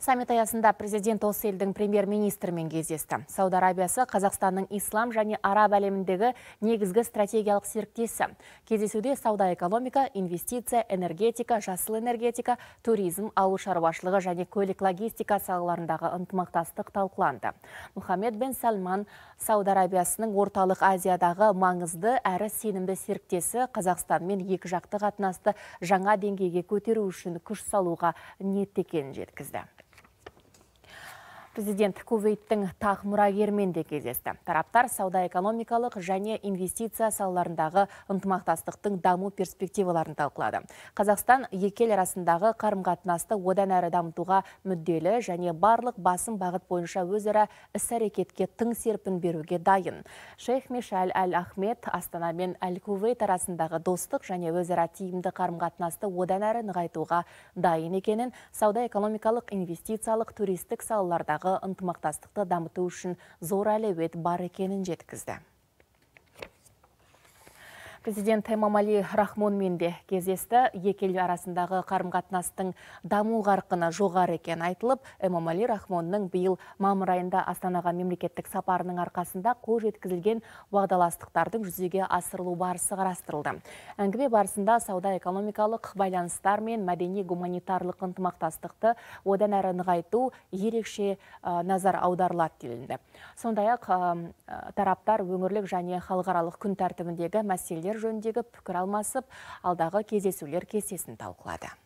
Саммит аясында президент осы елдің премьер-министрімен кездесті. Сауд Арабиясы Қазақстанның ислам және араб әлеміндегі негізгі стратегиялық серіктесі. Кездесуде сауда экономика, инвестиция, энергетика, жасыл энергетика, туризм, ауыл шаруашылығы және көлік логистика салаларындағы ынтымақтастық талқыланды. Мұхаммед бен Салман Сауд Арабиясының орталық Азиядағы маңызды әрі сенімді серіктесі Қазақстанмен екі жақты қатынасты жаңа деңгейге көтеру үшін күш салуға ниетті екенін жеткізді Президент Кувейттің тақ мұрагермен де кездесті. Тараптар сауда-экономикалық және инвестиция салаларындағы ынтымақтастықтың даму перспективаларын талқылады. Қазақстан екел арасындағы қарым-қатынасты одан әрі дамытуға мүдделі және барлық басым бағыт бойынша өзара іс-әрекетке тың серпін беруге дайын. Шейх Мишаль Әл Ахмет Астана мен Әл Кувейт арасындағы достық және өзара тиімді қарым-қатынасты одан әрі нығайтуға дайын екенін сауда-экономикалық инвестициялық туристік салалардағы арасындағы ынтымақтастықты дамыту үшін зор әлеует бар екенін жеткізді президент Эмамали Рахмонмен де кездесті. екелі арасындағы қарым-қатынастың даму қарқыны жоғары екен айтылып, Эмамали Рахмонның биыл мамыр айында Астанаға мемлекеттік сапарының арқасында қол жеткізілген уағдаластықтардың жүзеге асырылу барысы қарастырылды. Әңгіме барысында сауда-экономикалық байланыстар мен мәдени гуманитарлық ынтымақтастықты одан әрі нығайту ерекше назар аударылады делінді. Сондай-ақ тараптар өңірлік және халықаралық күн тәртібіндегі мәселелер жөндегі пікір алмасып, алдағы кезесулер кесесін талқылады.